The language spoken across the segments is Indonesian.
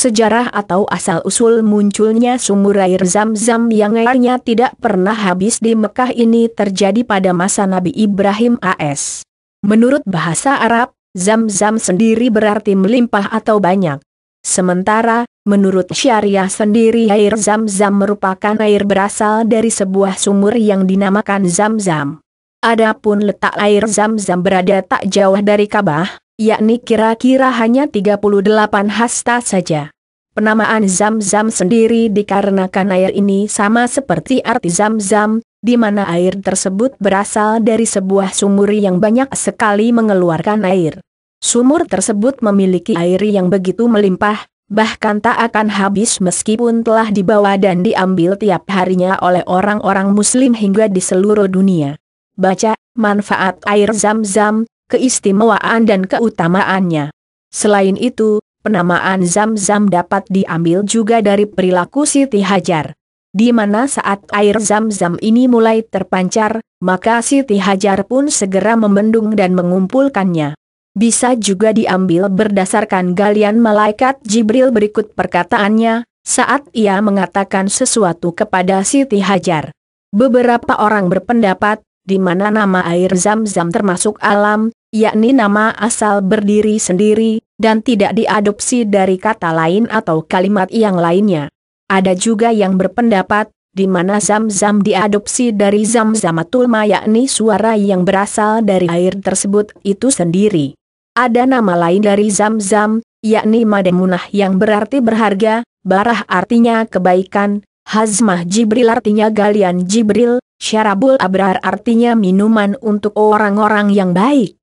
Sejarah atau asal-usul munculnya sumur air zam-zam yang airnya tidak pernah habis di Mekah ini terjadi pada masa Nabi Ibrahim AS. Menurut bahasa Arab, zam-zam sendiri berarti melimpah atau banyak. Sementara, menurut syariah sendiri air zam-zam merupakan air berasal dari sebuah sumur yang dinamakan zam-zam. Adapun letak air zam-zam berada tak jauh dari Ka'bah, yakni kira-kira hanya 38 hasta saja. Penamaan zam-zam sendiri dikarenakan air ini sama seperti arti zam-zam, di mana air tersebut berasal dari sebuah sumur yang banyak sekali mengeluarkan air. Sumur tersebut memiliki air yang begitu melimpah, bahkan tak akan habis meskipun telah dibawa dan diambil tiap harinya oleh orang-orang muslim hingga di seluruh dunia. Baca, manfaat air zam-zam, keistimewaan dan keutamaannya. Selain itu, penamaan zam-zam dapat diambil juga dari perilaku Siti Hajar. Di mana saat air zam-zam ini mulai terpancar, maka Siti Hajar pun segera membendung dan mengumpulkannya. Bisa juga diambil berdasarkan galian malaikat Jibril berikut perkataannya, saat ia mengatakan sesuatu kepada Siti Hajar. Beberapa orang berpendapat di mana nama air zam-zam termasuk alam, yakni nama asal berdiri sendiri, dan tidak diadopsi dari kata lain atau kalimat yang lainnya. Ada juga yang berpendapat, di mana zam-zam diadopsi dari zam-zamatul yakni suara yang berasal dari air tersebut itu sendiri. Ada nama lain dari zam-zam, yakni mademunah yang berarti berharga, barah artinya kebaikan, hazmah Jibril artinya galian Jibril, Syarabul abrar artinya minuman untuk orang-orang yang baik,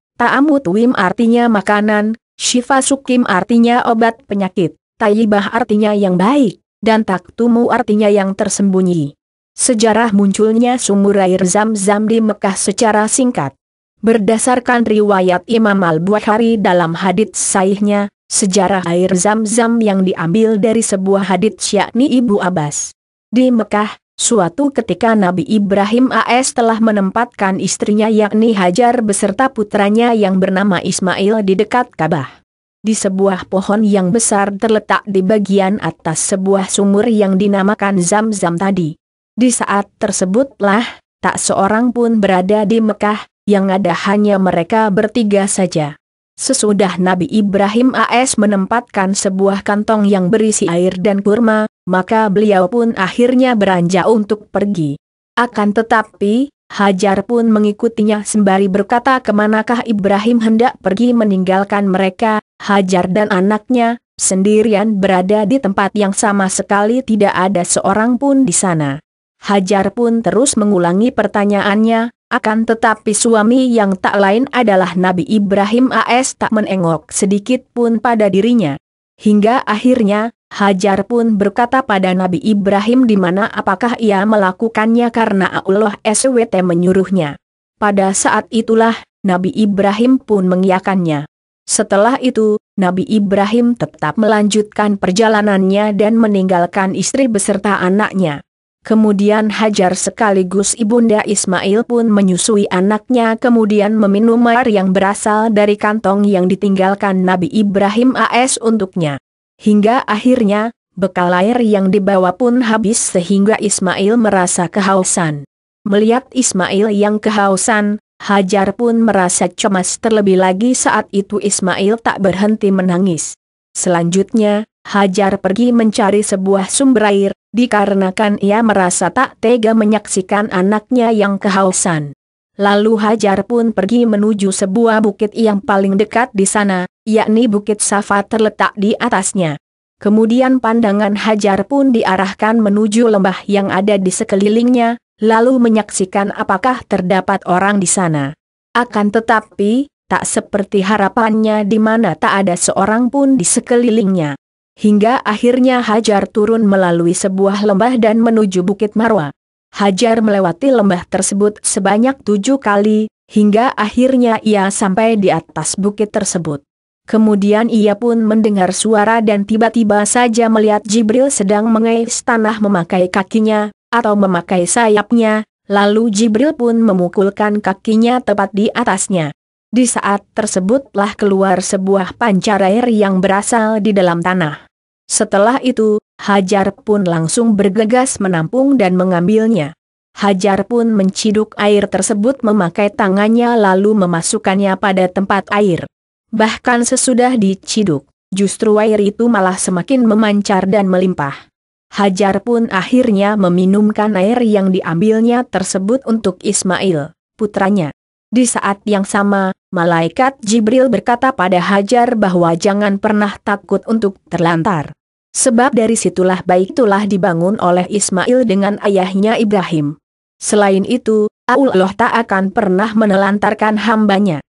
Wim artinya makanan, shifa sukim artinya obat penyakit, Ta'yibah artinya yang baik, dan taktumu artinya yang tersembunyi. Sejarah munculnya sumur air zam-zam di Mekah secara singkat. Berdasarkan riwayat Imam Al-Bukhari dalam hadits saihnya, sejarah air zam-zam yang diambil dari sebuah hadits yakni Ibu Abbas. Di Mekah, Suatu ketika Nabi Ibrahim AS telah menempatkan istrinya yakni Hajar beserta putranya yang bernama Ismail di dekat Ka'bah. Di sebuah pohon yang besar terletak di bagian atas sebuah sumur yang dinamakan Zam-Zam tadi. Di saat tersebutlah, tak seorang pun berada di Mekah, yang ada hanya mereka bertiga saja. Sesudah Nabi Ibrahim AS menempatkan sebuah kantong yang berisi air dan kurma, maka beliau pun akhirnya beranjak untuk pergi. Akan tetapi, Hajar pun mengikutinya sembari berkata kemanakah Ibrahim hendak pergi meninggalkan mereka, Hajar dan anaknya, sendirian berada di tempat yang sama sekali tidak ada seorang pun di sana. Hajar pun terus mengulangi pertanyaannya, akan tetapi suami yang tak lain adalah Nabi Ibrahim AS tak menengok sedikit pun pada dirinya. Hingga akhirnya, Hajar pun berkata pada Nabi Ibrahim di mana apakah ia melakukannya karena Allah SWT menyuruhnya. Pada saat itulah, Nabi Ibrahim pun mengiyakannya. Setelah itu, Nabi Ibrahim tetap melanjutkan perjalanannya dan meninggalkan istri beserta anaknya. Kemudian Hajar sekaligus Ibunda Ismail pun menyusui anaknya kemudian meminum air yang berasal dari kantong yang ditinggalkan Nabi Ibrahim AS untuknya. Hingga akhirnya, bekal air yang dibawa pun habis sehingga Ismail merasa kehausan. Melihat Ismail yang kehausan, Hajar pun merasa cemas terlebih lagi saat itu Ismail tak berhenti menangis. Selanjutnya, Hajar pergi mencari sebuah sumber air, dikarenakan ia merasa tak tega menyaksikan anaknya yang kehausan. Lalu Hajar pun pergi menuju sebuah bukit yang paling dekat di sana, yakni Bukit Safa terletak di atasnya. Kemudian pandangan Hajar pun diarahkan menuju lembah yang ada di sekelilingnya, lalu menyaksikan apakah terdapat orang di sana. Akan tetapi, tak seperti harapannya di mana tak ada seorang pun di sekelilingnya hingga akhirnya Hajar turun melalui sebuah lembah dan menuju Bukit Marwa. Hajar melewati lembah tersebut sebanyak tujuh kali, hingga akhirnya ia sampai di atas bukit tersebut. Kemudian ia pun mendengar suara dan tiba-tiba saja melihat Jibril sedang mengais tanah memakai kakinya, atau memakai sayapnya, lalu Jibril pun memukulkan kakinya tepat di atasnya. Di saat tersebutlah keluar sebuah pancar air yang berasal di dalam tanah. Setelah itu, Hajar pun langsung bergegas menampung dan mengambilnya. Hajar pun menciduk air tersebut memakai tangannya lalu memasukkannya pada tempat air. Bahkan sesudah diciduk, justru air itu malah semakin memancar dan melimpah. Hajar pun akhirnya meminumkan air yang diambilnya tersebut untuk Ismail, putranya. Di saat yang sama, Malaikat Jibril berkata pada Hajar bahwa jangan pernah takut untuk terlantar. Sebab dari situlah baik tulah dibangun oleh Ismail dengan ayahnya Ibrahim. Selain itu, Allah tak akan pernah menelantarkan hambanya.